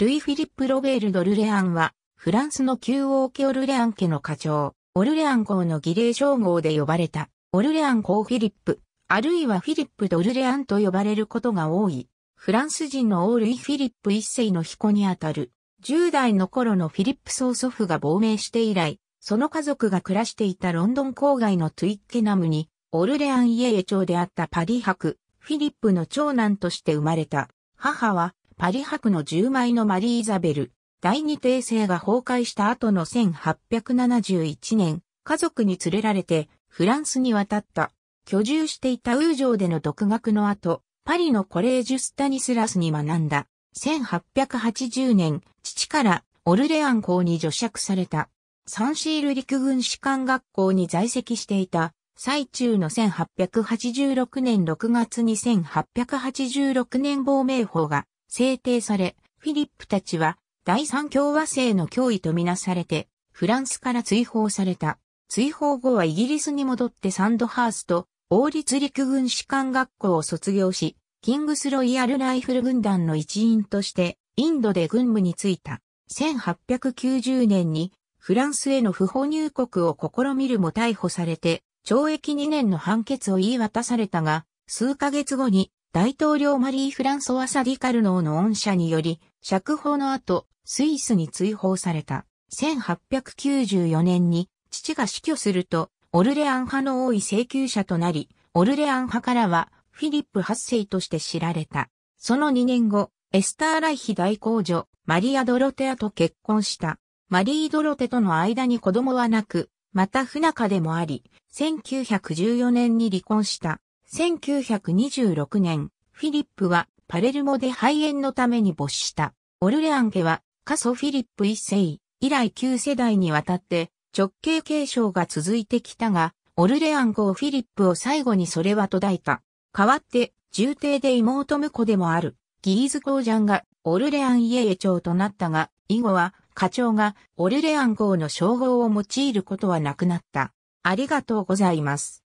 ルイ・フィリップ・ロベール・ドルレアンは、フランスの旧王家オルレアン家の家長、オルレアン公の儀礼称号で呼ばれた、オルレアン公フィリップ、あるいはフィリップ・ドルレアンと呼ばれることが多い、フランス人のオールイ・フィリップ一世の彦にあたる、10代の頃のフィリップ曽祖父が亡命して以来、その家族が暮らしていたロンドン郊外のトゥイッケナムに、オルレアン家へ長であったパリ博、フィリップの長男として生まれた。母はパリ博の10枚のマリーザベル、第二帝政が崩壊した後の1871年、家族に連れられてフランスに渡った。居住していたウージョーでの独学の後、パリのコレージュスタニスラスに学んだ。1880年、父からオルレアン校に除釈された。サンシール陸軍士官学校に在籍していた。最中の1886年6月に1886年亡命法が制定され、フィリップたちは第三共和制の脅威とみなされて、フランスから追放された。追放後はイギリスに戻ってサンドハースト、王立陸軍士官学校を卒業し、キングスロイヤルライフル軍団の一員として、インドで軍務に就いた。1890年に、フランスへの不法入国を試みるも逮捕されて、懲役2年の判決を言い渡されたが、数ヶ月後に大統領マリー・フランソワ・サディカルノーの恩赦により、釈放の後、スイスに追放された。1894年に父が死去すると、オルレアン派の多い請求者となり、オルレアン派からはフィリップ8世として知られた。その2年後、エスター・ライヒ大公女、マリア・ドロテアと結婚した。マリー・ドロテとの間に子供はなく、また不仲でもあり、1914年に離婚した。1926年、フィリップはパレルモで肺炎のために没した。オルレアン家は、カソフィリップ一世以来9世代にわたって直系継承が続いてきたが、オルレアン号フィリップを最後にそれは途絶えた。代わって、重帝で妹婿でもある、ギーズ公ジャンがオルレアン家長となったが、以後は課長がオルレアン号の称号を用いることはなくなった。ありがとうございます。